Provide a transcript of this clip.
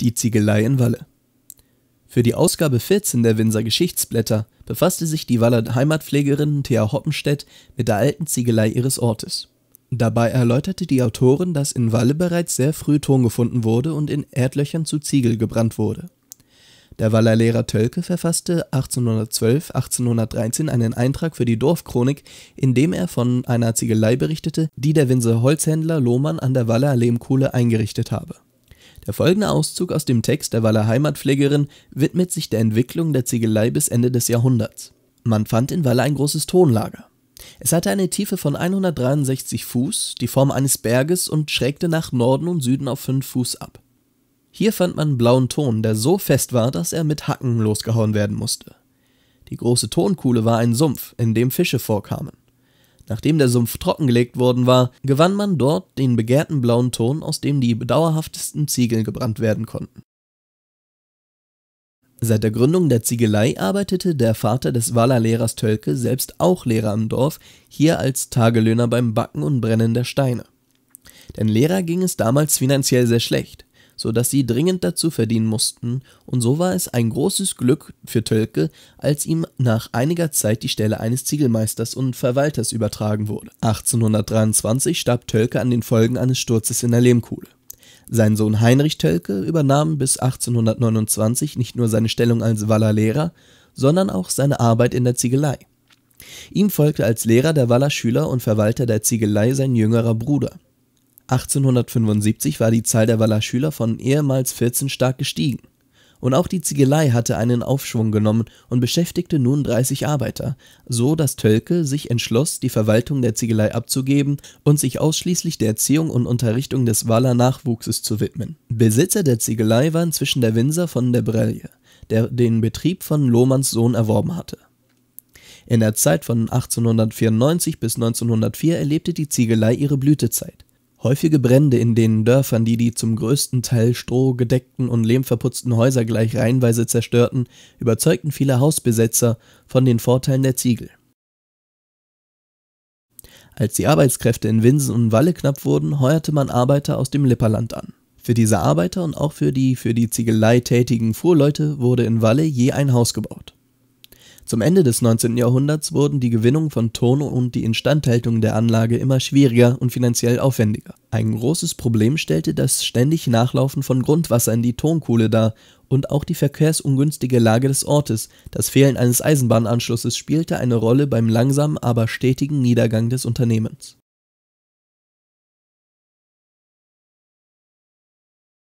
Die Ziegelei in Walle. Für die Ausgabe 14 der Winser Geschichtsblätter befasste sich die Waller Heimatpflegerin Thea Hoppenstedt mit der alten Ziegelei ihres Ortes. Dabei erläuterte die Autorin, dass in Walle bereits sehr früh Ton gefunden wurde und in Erdlöchern zu Ziegel gebrannt wurde. Der Waller Lehrer Tölke verfasste 1812, 1813 einen Eintrag für die Dorfchronik, in dem er von einer Ziegelei berichtete, die der Winser Holzhändler Lohmann an der Waller Lehmkohle eingerichtet habe der folgende Auszug aus dem Text der Waller Heimatpflegerin widmet sich der Entwicklung der Ziegelei bis Ende des Jahrhunderts. Man fand in Waller ein großes Tonlager. Es hatte eine Tiefe von 163 Fuß, die Form eines Berges und schrägte nach Norden und Süden auf 5 Fuß ab. Hier fand man blauen Ton, der so fest war, dass er mit Hacken losgehauen werden musste. Die große Tonkuhle war ein Sumpf, in dem Fische vorkamen. Nachdem der Sumpf trockengelegt worden war, gewann man dort den begehrten blauen Ton, aus dem die dauerhaftesten Ziegel gebrannt werden konnten. Seit der Gründung der Ziegelei arbeitete der Vater des Waler Lehrers Tölke, selbst auch Lehrer im Dorf, hier als Tagelöhner beim Backen und Brennen der Steine. Denn Lehrer ging es damals finanziell sehr schlecht so dass sie dringend dazu verdienen mussten, und so war es ein großes Glück für Tölke, als ihm nach einiger Zeit die Stelle eines Ziegelmeisters und Verwalters übertragen wurde. 1823 starb Tölke an den Folgen eines Sturzes in der Lehmkuhle. Sein Sohn Heinrich Tölke übernahm bis 1829 nicht nur seine Stellung als Wallerlehrer, sondern auch seine Arbeit in der Ziegelei. Ihm folgte als Lehrer der Waller Schüler und Verwalter der Ziegelei sein jüngerer Bruder. 1875 war die Zahl der Waller Schüler von ehemals 14 stark gestiegen. Und auch die Ziegelei hatte einen Aufschwung genommen und beschäftigte nun 30 Arbeiter, so dass Tölke sich entschloss, die Verwaltung der Ziegelei abzugeben und sich ausschließlich der Erziehung und Unterrichtung des Waller Nachwuchses zu widmen. Besitzer der Ziegelei war inzwischen der Winser von der Brelje, der den Betrieb von Lohmanns Sohn erworben hatte. In der Zeit von 1894 bis 1904 erlebte die Ziegelei ihre Blütezeit. Häufige Brände in den Dörfern, die die zum größten Teil strohgedeckten und lehmverputzten Häuser gleich reihenweise zerstörten, überzeugten viele Hausbesetzer von den Vorteilen der Ziegel. Als die Arbeitskräfte in Winsen und Walle knapp wurden, heuerte man Arbeiter aus dem Lipperland an. Für diese Arbeiter und auch für die für die Ziegelei tätigen Fuhrleute wurde in Walle je ein Haus gebaut. Zum Ende des 19. Jahrhunderts wurden die Gewinnung von Ton und die Instandhaltung der Anlage immer schwieriger und finanziell aufwendiger. Ein großes Problem stellte das ständig Nachlaufen von Grundwasser in die Tonkohle dar und auch die verkehrsungünstige Lage des Ortes. Das Fehlen eines Eisenbahnanschlusses spielte eine Rolle beim langsamen, aber stetigen Niedergang des Unternehmens